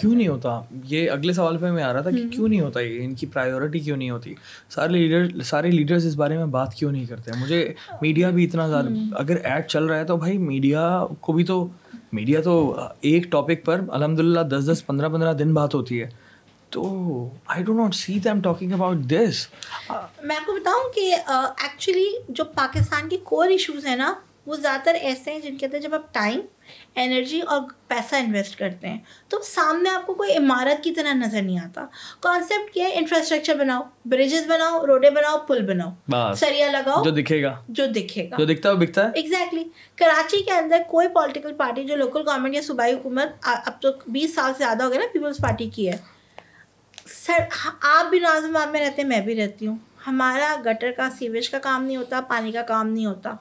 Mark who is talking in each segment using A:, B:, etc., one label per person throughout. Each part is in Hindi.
A: क्यों नहीं होता ये अगले सवाल पे मैं आ रहा था कि हम्म। क्यों नहीं होता ये इनकी प्रायोरिटी क्यों नहीं होती सारे लीडर सारे लीडर्स इस बारे में बात क्यों नहीं करते मुझे मीडिया भी इतना ज़्यादा हम्म। अगर ऐड चल रहा है तो भाई मीडिया को भी तो मीडिया तो एक टॉपिक पर अलहमदिल्ला दस दस पंद्रह पंद्रह दिन बात होती है तो I do not see them talking about this
B: मैं आपको बताऊं कि एक्चुअली uh, जो पाकिस्तान के कोर इश्यूज हैं ना वो ज़्यादातर ऐसे हैं जिनके अंदर जब आप टाइम एनर्जी और पैसा इन्वेस्ट करते हैं तो सामने आपको कोई इमारत की तरह नज़र नहीं आता कॉन्सेप्ट क्या है इंफ्रास्ट्रक्चर बनाओ ब्रिजेस बनाओ रोडे बनाओ पुल बनाओ सरिया लगाओ जो दिखेगा जो दिखेगा जो दिखता है बिकता है एग्जैक्टली exactly. कराची के अंदर कोई पॉलिटिकल पार्टी जो लोकल गवर्नमेंट या सूबाई हुकूमत अब तो बीस साल से ज़्यादा हो गया ना पीपल्स पार्टी की है सर आप भी नाजमाबाद में रहते हैं मैं भी रहती हूँ हमारा गटर का सीवेज का काम नहीं होता पानी का काम नहीं होता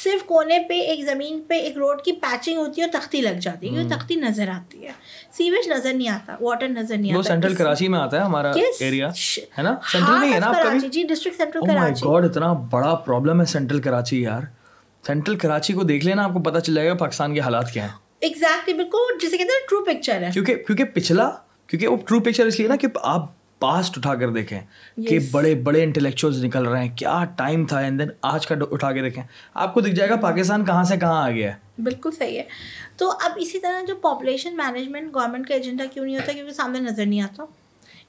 B: सिर्फ कोने पे एक ज़मीन पे एक रोड की पैचिंग होती है और तख्ती लग जाती है क्योंकि हम्म। तख्ती नज़र आती है सीवेज नज़र नहीं आता वाटर नजर नहीं आता सेंट्रल कराची
A: में आता है हमारा एरिया है ना सेंट्रल में हाँ, है ना कराची
B: जी district central oh Karachi
A: God इतना बड़ा प्रॉब्लम है सेंट्रल कराची यार सेंट्रल कराची को देख लेना आपको पता चल जाएगा पाकिस्तान के हालात क्या हैं
B: एग्जैक्टली बिल्कुल जैसे कहते हैं ट्रू पिक्चर है
A: क्योंकि क्योंकि पिछला क्योंकि वो ट्रू पिक्चर इसलिए ना कि आप पास्ट उठा कर देखें yes. कि बड़े बड़े इंटेलेक्चुअल्स निकल रहे हैं क्या टाइम था एंड देन आज का उठा के देखें आपको दिख जाएगा पाकिस्तान कहाँ से कहाँ आ गया है
B: बिल्कुल सही है तो अब इसी तरह जो पॉपुलेशन मैनेजमेंट गवर्नमेंट का एजेंडा क्यों नहीं होता क्योंकि सामने नज़र नहीं आता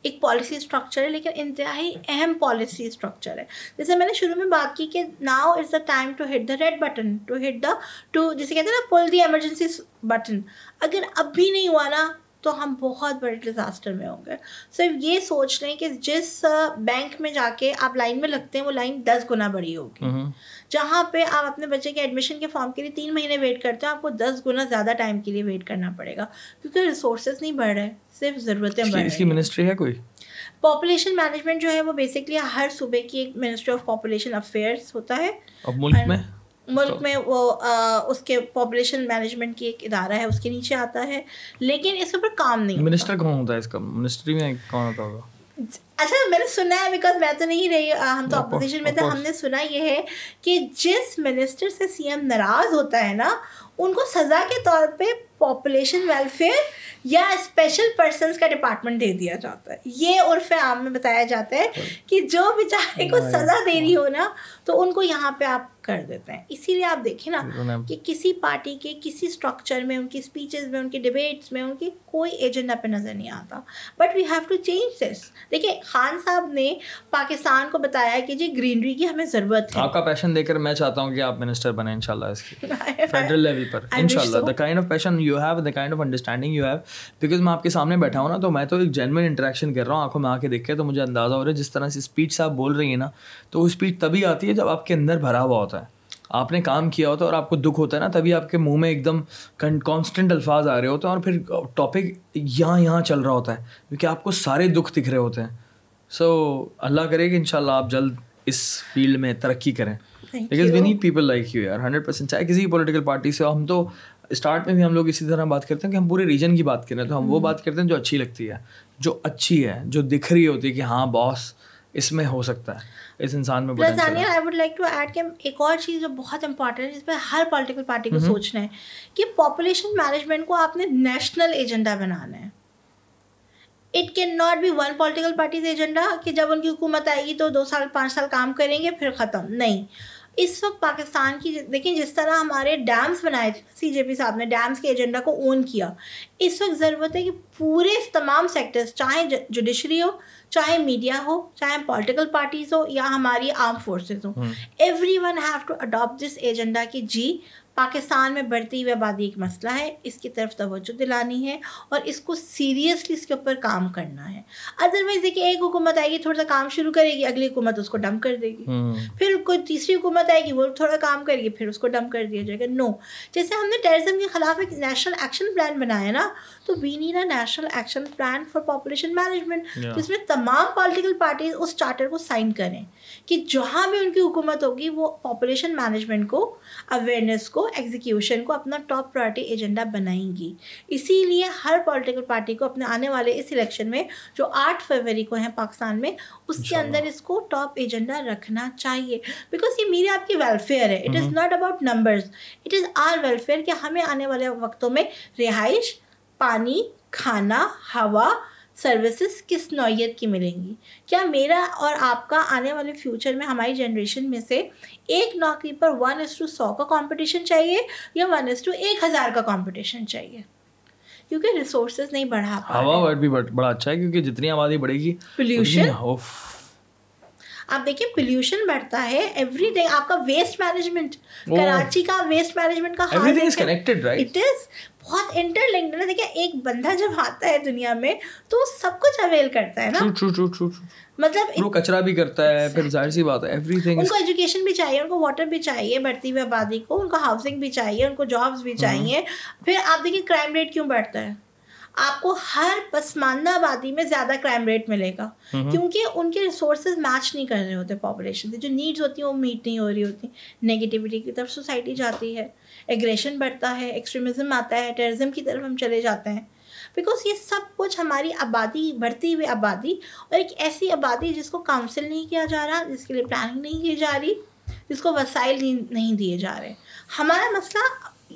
B: एक पॉलिसी स्ट्रक्चर है लेकिन इंतहाई अहम पॉलिसी स्ट्रक्चर है जैसे मैंने शुरू में बात की कि now is the time to hit the red button to hit the to जैसे कहते हैं ना पुल द एमरजेंसी बटन अगर अब भी नहीं हुआ ना तो हम बहुत बड़े डिज़ास्टर में होंगे सिर्फ ये सोच लें कि जिस बैंक uh, में जाके आप लाइन में लगते हैं वो लाइन दस गुना बड़ी होगी हम्म। जहाँ पे आप अपने बच्चे के एडमिशन के फॉर्म के लिए तीन महीने वेट करते हो आपको दस गुना ज़्यादा टाइम के लिए वेट करना पड़ेगा क्योंकि रिसोर्सेज नहीं बढ़ रहे सिर्फ ज़रूरतें बढ़ रही इसकी
A: मिनिस्ट्री है कोई
B: पॉपुलेशन मैनेजमेंट जो है वो बेसिकली हर सूबे की एक मिनिस्ट्री ऑफ पॉपुलेशन अफेयर्स होता है अब मुल्क में मुल्क में वो आ, उसके पॉपुलेशन मैनेजमेंट की एक इदारा है उसके नीचे आता है लेकिन इसके ऊपर काम नहीं
A: मिनिस्टर कौन होता है इसका मिनिस्ट्री में कौन होता होगा
B: अच्छा मैंने सुना है बिकॉज मैं तो नहीं रही आ, हम तो अपोजिशन में थे हमने सुना ये है कि जिस मिनिस्टर से सीएम नाराज होता है ना उनको सजा के तौर पे पॉपुलेशन वेलफेयर या स्पेशल पर्सन का डिपार्टमेंट दे दिया जाता है ये उर्फ आम में बताया जाता है कि जो बेचारे को सजा दे रही हो ना तो उनको यहाँ पे आप कर देते हैं इसीलिए आप देखें ना कि किसी पार्टी के किसी स्ट्रक्चर में उनकी स्पीचेस में उनकी डिबेट्स में उनकी कोई एजेंडा पे नज़र नहीं आता but we have to change this देखिए खान साहब ने पाकिस्तान को बताया कि जी ग्रीनरी की हमें ज़रूरत है आपका
A: पैशन देखकर मैं चाहता हूँ कि आप मिनिस्टर बने इनशाला इसकी फेडरल लेवल पर इनशाला the kind of passion you have the kind of understanding you have because मैं आपके सामने बैठा हूँ ना तो मैं तो एक जेनवन इंटरेक्शन कर रहा हूँ आंखों में आके देख के तो मुझे अंदाज़ा हो रहा है जिस तरह से स्पीच आप बोल रही है ना तो वो स्पीच तभी आती है जब आपके अंदर भरा हुआ होता है आपने काम किया होता है और आपको दुख होता है ना तभी आपके मुंह में एकदम कॉन्स्टेंट अल्फाज आ रहे होते हैं और फिर टॉपिक यहाँ यहाँ चल रहा होता है क्योंकि आपको सारे दुख दिख रहे होते हैं सो अल्लाह करे कि इंशाल्लाह आप जल्द इस फील्ड में तरक्की करें because we need people like you यार हंड्रेड परसेंट चाहे किसी पॉलिटिकल पार्टी से हम तो स्टार्ट में भी हम लोग इसी तरह बात करते हैं कि हम पूरे रीजन की बात करें तो हम वो hmm. बात करते हैं जो अच्छी लगती है जो अच्छी है जो दिख रही होती है कि हाँ बॉस इसमें हो सकता है इस इंसान में plus I
B: would like to add कि एक और चीज़ जो बहुत इंपॉर्टेंट है जिसमें हर पॉलिटिकल पार्टी को hmm. सोचना है कि पॉपुलेशन मैनेजमेंट को आपने नेशनल एजेंडा बनाना है it can not be one political party's agenda कि जब उनकी हुकूमत आएगी तो दो साल पाँच साल काम करेंगे फिर ख़त्म नहीं इस वक्त पाकिस्तान की देखिए जिस तरह हमारे डैम्स बनाए थे सी जे पी साहब ने डैम्स के एजेंडा को ओन किया इस वक्त ज़रूरत है कि पूरे तमाम सेक्टर्स चाहे जुडिशरी हो चाहे मीडिया हो चाहे पॉलिटिकल पार्टीज़ हो या हमारी आर्म फोर्सेज हो every one have to adopt this agenda कि जी पाकिस्तान में बढ़ती हुई आबादी एक मसला है इसकी तरफ तोज्जो दिलानी है और इसको सीरियसली इसके ऊपर काम करना है अदरवाइज देखिए एक हुकूमत आएगी थोड़ा सा काम शुरू करेगी अगली हुकूमत उसको डम कर देगी हम्म। फिर कोई तीसरी हुकूमत आएगी वो थोड़ा काम करेगी फिर उसको डम कर दिया जाएगा नो जैसे हमने टेरिज्म के खिलाफ एक नेशनल एक्शन प्लान बनाया ना तो we need a national action plan for population management जिसमें तमाम पॉलिटिकल पार्टी उस चार्टर को साइन करें कि जहाँ भी उनकी हुकूमत होगी वो पॉपुलेशन मैनेजमेंट को अवेयरनेस को एग्जीक्यूशन को अपना टॉप प्रायोरिटी एजेंडा बनाएंगी इसीलिए हर पॉलिटिकल पार्टी को अपने आने वाले इस इलेक्शन में जो आठ फरवरी को है पाकिस्तान में उसके अंदर इसको टॉप एजेंडा रखना चाहिए बिकॉज ये मेरे आपकी वेलफेयर है it is not about numbers it is our welfare कि हमें आने वाले वक्तों में रिहाइश पानी खाना हवा सर्विसेज किस नौीयत की मिलेंगी क्या मेरा और आपका आने वाले फ्यूचर में हमारी जनरेशन में से एक नौकरी पर वन एस टू सौ का कंपटीशन चाहिए या वन एस टू एक हज़ार का कंपटीशन चाहिए क्योंकि रिसोर्सेज नहीं बढ़ा हवा
A: भी बड़ा अच्छा है क्योंकि जितनी आबादी बढ़ेगी पोल्यूशन
B: आप देखिए पोल्यूशन बढ़ता है एवरीथिंग आपका वेस्ट मैनेजमेंट कराची का वेस्ट मैनेजमेंट का everything is connected right it is बहुत इंटरलिंक्ड है देखिए एक बंदा जब आता है दुनिया में तो वो सब कुछ अवेल करता है ना true, true, true, मतलब वो
A: कचरा भी करता है फिर जाहिर सी बात है एवरीथिंग उनको
B: एजुकेशन भी चाहिए उनको वाटर भी चाहिए बढ़ती हुई आबादी को उनको हाउसिंग भी चाहिए उनको जॉब्स भी हम्म। चाहिए फिर आप देखिए क्राइम रेट क्यों बढ़ता है आपको हर पसमानदा आबादी में ज़्यादा क्राइम रेट मिलेगा क्योंकि उनके रिसोर्सेज मैच नहीं कर रहे होते पॉपुलेशन से जो नीड्स होती हैं वो मीट नहीं हो रही होती नेगेटिविटी की तरफ सोसाइटी जाती है एग्रेशन बढ़ता है एक्सट्रीमिज़म आता है टेररिज्म की तरफ हम चले जाते हैं बिकॉज ये सब कुछ हमारी आबादी बढ़ती हुई आबादी और एक ऐसी आबादी जिसको काउंसिल नहीं किया जा रहा जिसके लिए प्लानिंग नहीं की जा रही जिसको वसाइल नहीं दिए जा रहे हमारा मसला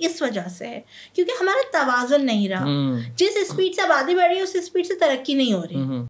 B: इस वजह से है क्योंकि हमारा तोजन नहीं रहा हम्म। जिस स्पीड से आबादी बढ़ रही है उस स्पीड से तरक्की नहीं हो रही हम्म।